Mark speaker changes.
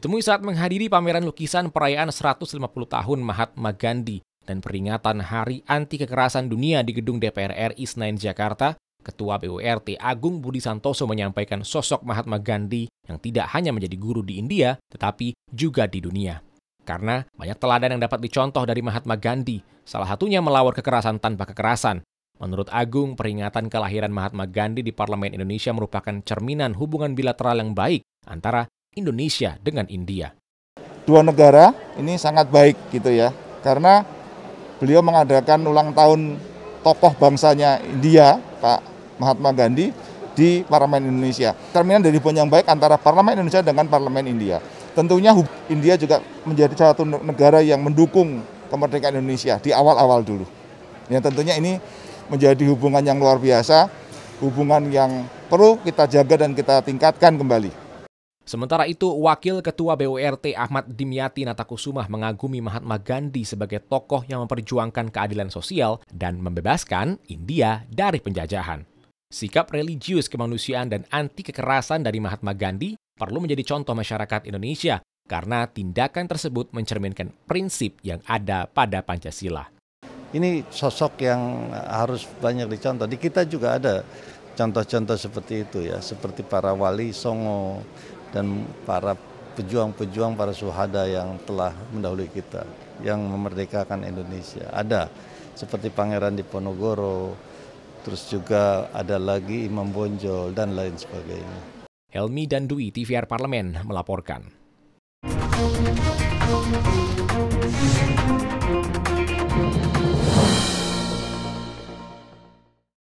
Speaker 1: Ditemui saat menghadiri pameran lukisan perayaan 150 tahun Mahatma Gandhi dan peringatan Hari Anti Kekerasan Dunia di gedung DPR RI Senayan Jakarta, Ketua BURT Agung Budi Santoso menyampaikan sosok Mahatma Gandhi yang tidak hanya menjadi guru di India, tetapi juga di dunia. Karena banyak teladan yang dapat dicontoh dari Mahatma Gandhi, salah satunya melawan kekerasan tanpa kekerasan, Menurut Agung, peringatan kelahiran Mahatma Gandhi di Parlemen Indonesia merupakan cerminan hubungan bilateral yang baik antara Indonesia dengan India.
Speaker 2: Dua negara ini sangat baik gitu ya, karena beliau mengadakan ulang tahun tokoh bangsanya India, Pak Mahatma Gandhi, di Parlemen Indonesia. Terminan dari hubungan yang baik antara Parlemen Indonesia dengan Parlemen India. Tentunya India juga menjadi salah satu negara yang mendukung kemerdekaan Indonesia di awal-awal dulu. Ya tentunya ini menjadi hubungan yang luar biasa, hubungan yang perlu kita jaga dan kita tingkatkan kembali.
Speaker 1: Sementara itu, Wakil Ketua BURT Ahmad Dimyati Natakusumah mengagumi Mahatma Gandhi sebagai tokoh yang memperjuangkan keadilan sosial dan membebaskan India dari penjajahan. Sikap religius kemanusiaan dan anti kekerasan dari Mahatma Gandhi perlu menjadi contoh masyarakat Indonesia karena tindakan tersebut mencerminkan prinsip yang ada pada Pancasila.
Speaker 3: Ini sosok yang harus banyak dicontoh. Di kita juga ada contoh-contoh seperti itu ya, seperti para wali Songo, dan para pejuang-pejuang para suhada yang telah mendahului kita yang memerdekakan Indonesia. Ada seperti Pangeran Diponegoro, terus juga ada lagi Imam Bonjol dan lain sebagainya. Helmi dan Dwi
Speaker 1: TVR Parlemen
Speaker 4: melaporkan.